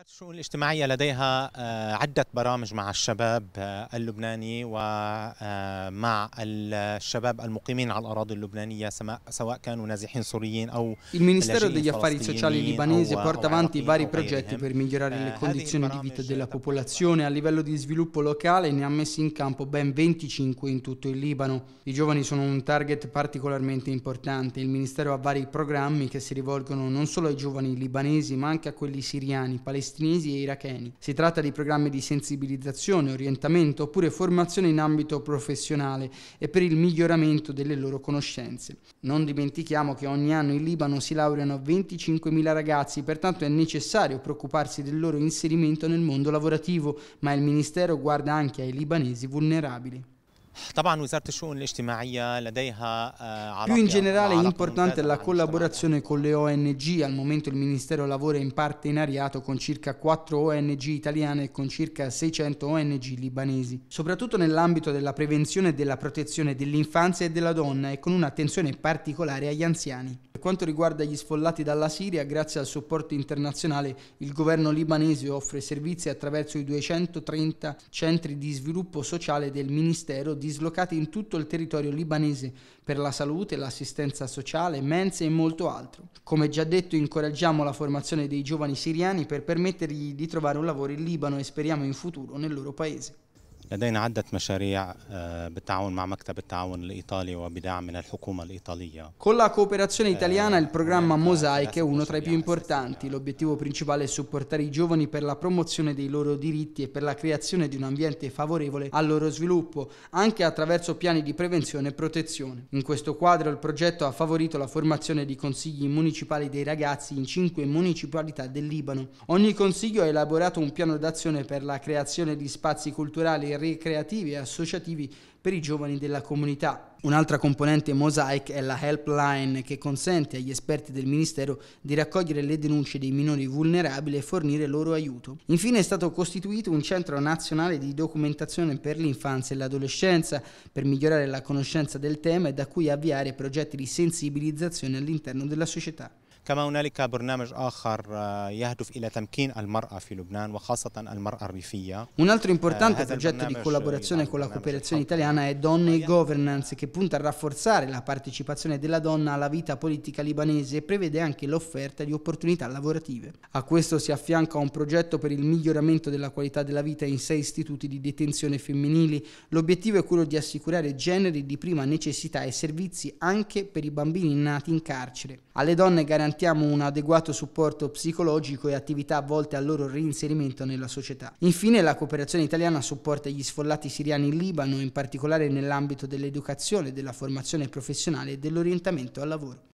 شركات الشؤون الاجتماعية لديها عدة برامج مع الشباب اللبناني ومع الشباب المقيمين على الأراضي اللبنانية سواء كانوا nazifin سوريين أو Il Ministero degli Affari Sociali libanese porta avanti vari progetti per migliorare le condizioni di vita della popolazione. A livello di sviluppo locale ne ha messi in campo ben 25 in tutto il Libano. I giovani sono un target particolarmente importante. Il Ministero ha vari programmi che si rivolgono non solo ai giovani libanesi ma anche a quelli siriani, palestinesi palestinesi e iracheni. Si tratta di programmi di sensibilizzazione, orientamento oppure formazione in ambito professionale e per il miglioramento delle loro conoscenze. Non dimentichiamo che ogni anno in Libano si laureano 25.000 ragazzi, pertanto è necessario preoccuparsi del loro inserimento nel mondo lavorativo, ma il Ministero guarda anche ai libanesi vulnerabili. Più in generale è importante la collaborazione con le ONG, al momento il Ministero lavora in partenariato con circa 4 ONG italiane e con circa 600 ONG libanesi, soprattutto nell'ambito della prevenzione e della protezione dell'infanzia e della donna e con un'attenzione particolare agli anziani. Per quanto riguarda gli sfollati dalla Siria, grazie al supporto internazionale, il governo libanese offre servizi attraverso i 230 centri di sviluppo sociale del Ministero dislocati in tutto il territorio libanese per la salute, l'assistenza sociale, mense e molto altro. Come già detto, incoraggiamo la formazione dei giovani siriani per permettergli di trovare un lavoro in Libano e speriamo in futuro nel loro paese. لدينا عدة مشاريع بالتعاون مع مكتب التعاون الإيطالي وبدعم من الحكومة الإيطالية. Con la cooperazione italiana il programma Mosaic è uno tra i più importanti. L'obiettivo principale è supportare i giovani per la promozione dei loro diritti e per la creazione di un ambiente favorevole al loro sviluppo, anche attraverso piani di prevenzione e protezione. In questo quadro il progetto ha favorito la formazione di consigli municipali dei ragazzi in cinque municipalità del Libano. Ogni consiglio ha elaborato un piano d'azione per la creazione di spazi culturali e ricreativi e associativi per i giovani della comunità. Un'altra componente Mosaic è la helpline che consente agli esperti del Ministero di raccogliere le denunce dei minori vulnerabili e fornire loro aiuto. Infine è stato costituito un centro nazionale di documentazione per l'infanzia e l'adolescenza per migliorare la conoscenza del tema e da cui avviare progetti di sensibilizzazione all'interno della società. كما هنالك برنامج آخر يهدف إلى تمكين المرأة في لبنان وخاصة المرأة الريفية Un altro importante progetto di collaborazione con la cooperazione italiana è Donne e Governance che punta a rafforzare la partecipazione della donna alla vita politica libanese e prevede anche l'offerta di opportunità lavorative. A questo si affianca un progetto per il miglioramento della qualità della vita in sei istituti di detenzione femminili. L'obiettivo è quello di assicurare generi di prima necessità e servizi anche per i bambini nati in carcere. Alle donne garantire garantitamo un adeguato supporto psicologico e attività volte al loro reinserimento nella società. Infine la cooperazione italiana supporta gli sfollati siriani in Libano, in particolare nell'ambito dell'educazione, della formazione professionale e dell'orientamento al lavoro.